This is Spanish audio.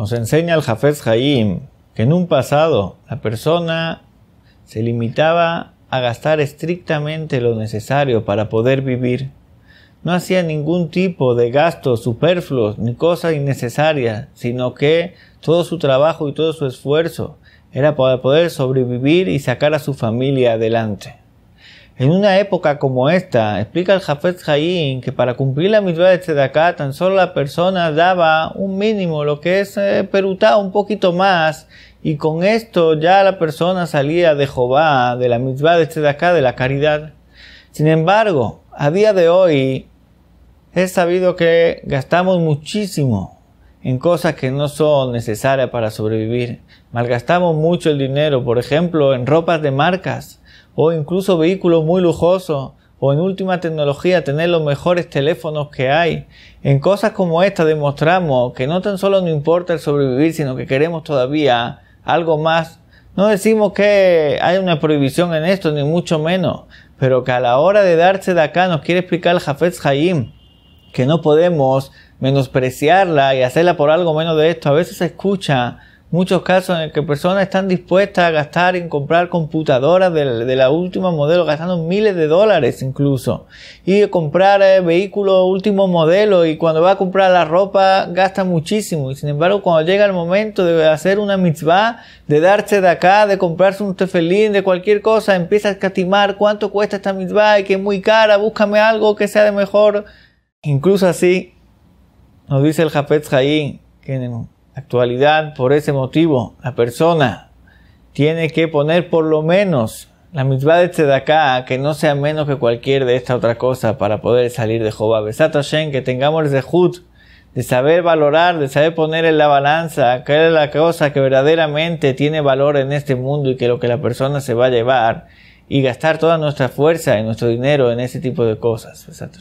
Nos enseña el Jafez Jaim que en un pasado la persona se limitaba a gastar estrictamente lo necesario para poder vivir. No hacía ningún tipo de gastos superfluos ni cosas innecesarias, sino que todo su trabajo y todo su esfuerzo era para poder sobrevivir y sacar a su familia adelante. En una época como esta, explica el Jafet Jaín que para cumplir la mitzvah de tzedaká tan solo la persona daba un mínimo, lo que es eh, un poquito más, y con esto ya la persona salía de jehová de la mitzvah de tzedaká, de la caridad. Sin embargo, a día de hoy es sabido que gastamos muchísimo en cosas que no son necesarias para sobrevivir. Malgastamos mucho el dinero, por ejemplo, en ropas de marcas o incluso vehículos muy lujosos o en última tecnología tener los mejores teléfonos que hay. En cosas como esta demostramos que no tan solo no importa el sobrevivir, sino que queremos todavía algo más. No decimos que hay una prohibición en esto, ni mucho menos, pero que a la hora de darse de acá nos quiere explicar el Jafetz jaim que no podemos menospreciarla y hacerla por algo menos de esto. A veces se escucha muchos casos en los que personas están dispuestas a gastar en comprar computadoras de, la última modelo, gastando miles de dólares incluso, y comprar eh, vehículos último modelo, y cuando va a comprar la ropa gasta muchísimo, y sin embargo cuando llega el momento de hacer una mitzvah, de darse de acá, de comprarse un tefelín, de cualquier cosa, empieza a escatimar cuánto cuesta esta mitzvah y que es muy cara, búscame algo que sea de mejor, incluso así, nos dice el Japetz jaín que actualidad, por ese motivo, la persona tiene que poner por lo menos la mitad de acá que no sea menos que cualquier de esta otra cosa para poder salir de Jehová. Besat que tengamos el jud de saber valorar, de saber poner en la balanza que es la cosa que verdaderamente tiene valor en este mundo y que lo que la persona se va a llevar y gastar toda nuestra fuerza y nuestro dinero en ese tipo de cosas. Besat